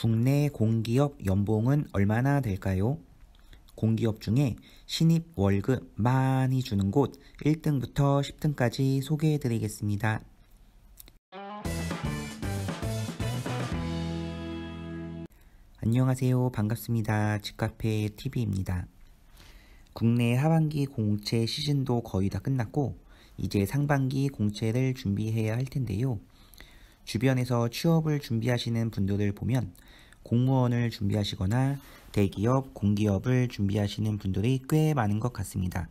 국내 공기업 연봉은 얼마나 될까요? 공기업 중에 신입 월급 많이 주는 곳 1등부터 10등까지 소개해 드리겠습니다. 안녕하세요. 반갑습니다. 집카페 TV입니다. 국내 하반기 공채 시즌도 거의 다 끝났고 이제 상반기 공채를 준비해야 할 텐데요. 주변에서 취업을 준비하시는 분들을 보면 공무원을 준비하시거나 대기업, 공기업을 준비하시는 분들이 꽤 많은 것 같습니다.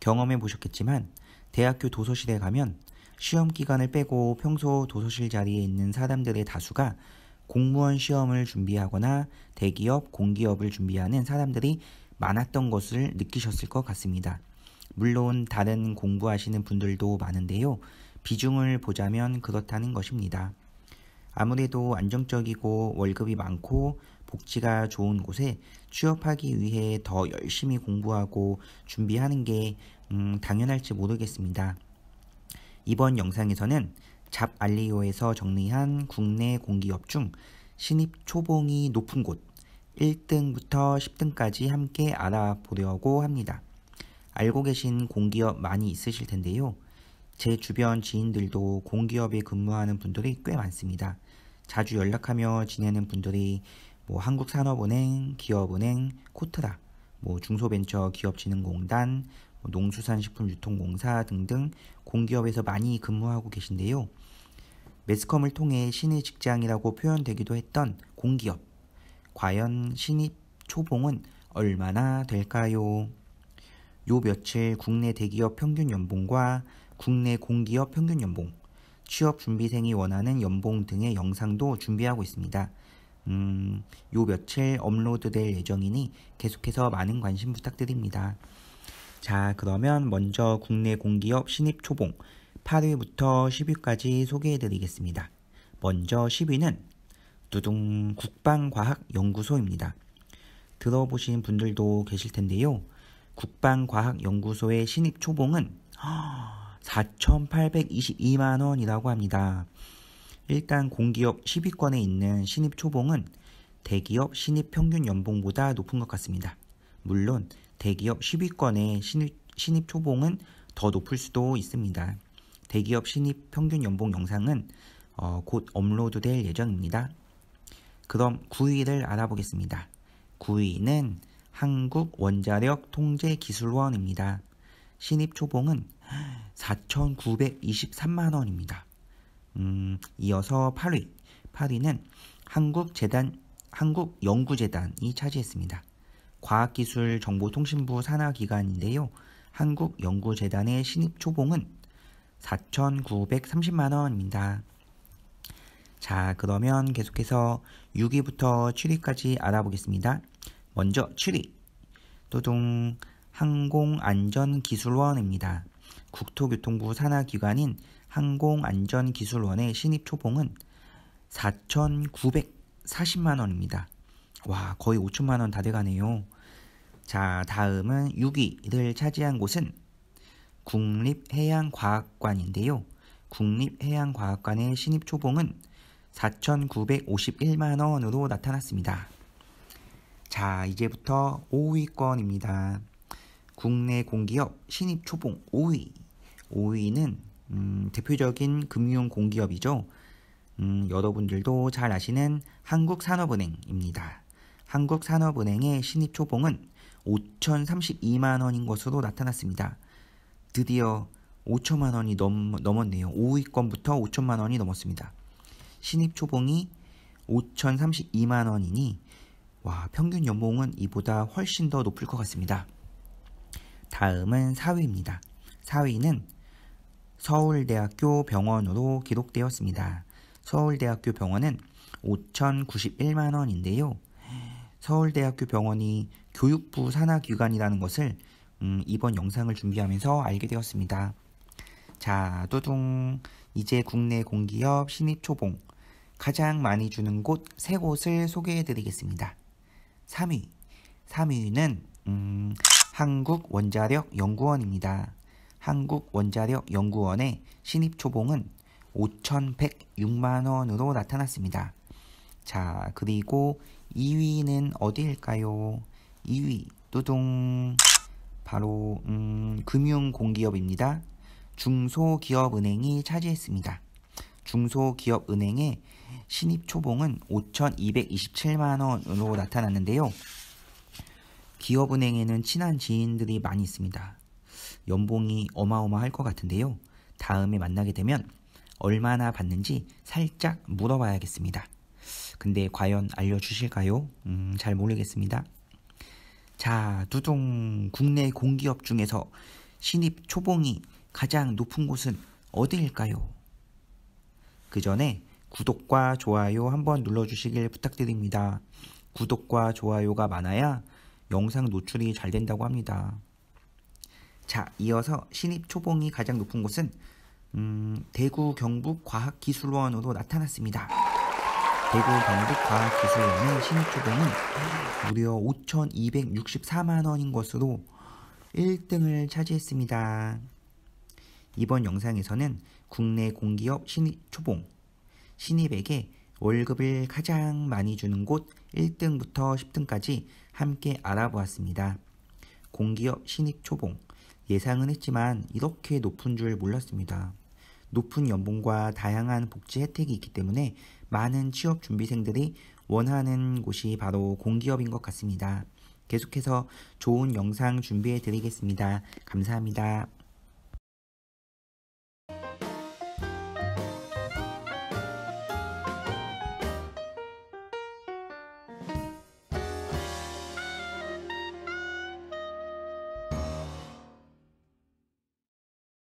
경험해 보셨겠지만 대학교 도서실에 가면 시험 기간을 빼고 평소 도서실 자리에 있는 사람들의 다수가 공무원 시험을 준비하거나 대기업, 공기업을 준비하는 사람들이 많았던 것을 느끼셨을 것 같습니다. 물론 다른 공부하시는 분들도 많은데요. 비중을 보자면 그렇다는 것입니다. 아무래도 안정적이고 월급이 많고 복지가 좋은 곳에 취업하기 위해 더 열심히 공부하고 준비하는 게 음, 당연할지 모르겠습니다. 이번 영상에서는 잡알리오에서 정리한 국내 공기업 중 신입 초봉이 높은 곳 1등부터 10등까지 함께 알아보려고 합니다. 알고 계신 공기업 많이 있으실 텐데요. 제 주변 지인들도 공기업에 근무하는 분들이 꽤 많습니다. 자주 연락하며 지내는 분들이 뭐 한국산업은행, 기업은행, 코트라, 뭐 중소벤처기업진흥공단, 뭐 농수산식품유통공사 등등 공기업에서 많이 근무하고 계신데요. 매스컴을 통해 신의 직장이라고 표현되기도 했던 공기업. 과연 신입 초봉은 얼마나 될까요? 요 며칠 국내 대기업 평균 연봉과 국내 공기업 평균 연봉, 취업 준비생이 원하는 연봉 등의 영상도 준비하고 있습니다. 음, 요 며칠 업로드 될 예정이니 계속해서 많은 관심 부탁드립니다. 자, 그러면 먼저 국내 공기업 신입 초봉 8위부터 10위까지 소개해 드리겠습니다. 먼저 10위는 두둥 국방과학연구소입니다. 들어보신 분들도 계실 텐데요. 국방과학연구소의 신입 초봉은 허, 아, 4,822만 원이라고 합니다. 일단 공기업 10위권에 있는 신입 초봉은 대기업 신입 평균 연봉보다 높은 것 같습니다. 물론 대기업 10위권의 신입, 신입 초봉은 더 높을 수도 있습니다. 대기업 신입 평균 연봉 영상은 어, 곧 업로드 될 예정입니다. 그럼 9위를 알아보겠습니다. 9위는 한국원자력통제기술원입니다. 신입 초봉은 4,923만 원입니다. 음, 이어서 8위. 8위는 한국재단, 한국연구재단이 차지했습니다. 과학기술정보통신부 산하기관인데요. 한국연구재단의 신입 초봉은 4,930만 원입니다. 자, 그러면 계속해서 6위부터 7위까지 알아보겠습니다. 먼저 7위. 또동 항공안전기술원입니다. 국토교통부 산하기관인 항공안전기술원의 신입 초봉은 4,940만 원입니다. 와, 거의 5천만 원 다 돼가네요. 자, 다음은 6위를 차지한 곳은 국립해양과학관인데요. 국립해양과학관의 신입 초봉은 4,951만 원으로 나타났습니다. 자, 이제부터 5위권입니다. 국내 공기업 신입 초봉 5위 5위는 음, 대표적인 금융 공기업이죠. 음, 여러분들도 잘 아시는 한국산업은행입니다. 한국산업은행의 신입 초봉은 5,032만 원인 것으로 나타났습니다. 드디어 5천만 원이 넘, 넘었네요. 5위권부터 5천만 원이 넘었습니다. 신입 초봉이 5,032만 원이니 와 평균 연봉은 이보다 훨씬 더 높을 것 같습니다. 다음은 4위입니다. 4위는 서울대학교 병원으로 기록되었습니다. 서울대학교 병원은 5,091만 원인데요. 서울대학교 병원이 교육부 산하기관이라는 것을 음, 이번 영상을 준비하면서 알게 되었습니다. 자, 두둥. 이제 국내 공기업 신입 초봉. 가장 많이 주는 곳 세 곳을 소개해 드리겠습니다. 3위. 3위는, 음, 한국원자력연구원입니다. 한국원자력연구원의 신입 초봉은 5,106만 원으로 나타났습니다. 자, 그리고 2위는 어디일까요? 2위 뚜둥 바로 음, 금융공기업입니다. 중소기업은행이 차지했습니다. 중소기업은행의 신입 초봉은 5,227만 원으로 나타났는데요. 기업은행에는 친한 지인들이 많이 있습니다. 연봉이 어마어마할 것 같은데요. 다음에 만나게 되면 얼마나 받는지 살짝 물어봐야겠습니다. 근데 과연 알려주실까요? 음, 잘 모르겠습니다. 자, 두둥 국내 공기업 중에서 신입 초봉이 가장 높은 곳은 어디일까요? 그 전에 구독과 좋아요 한번 눌러주시길 부탁드립니다. 구독과 좋아요가 많아야 영상 노출이 잘 된다고 합니다. 자, 이어서 신입 초봉이 가장 높은 곳은 음, 대구 경북 과학기술원으로 나타났습니다. 대구 경북 과학기술원의 신입 초봉이 무려 5,264만 원인 것으로 1등을 차지했습니다. 이번 영상에서는 국내 공기업 신입 초봉, 신입에게 월급을 가장 많이 주는 곳 1등부터 10등까지 함께 알아보았습니다. 공기업 신입 초봉, 예상은 했지만 이렇게 높은 줄 몰랐습니다. 높은 연봉과 다양한 복지 혜택이 있기 때문에 많은 취업 준비생들이 원하는 곳이 바로 공기업인 것 같습니다. 계속해서 좋은 영상 준비해 드리겠습니다. 감사합니다.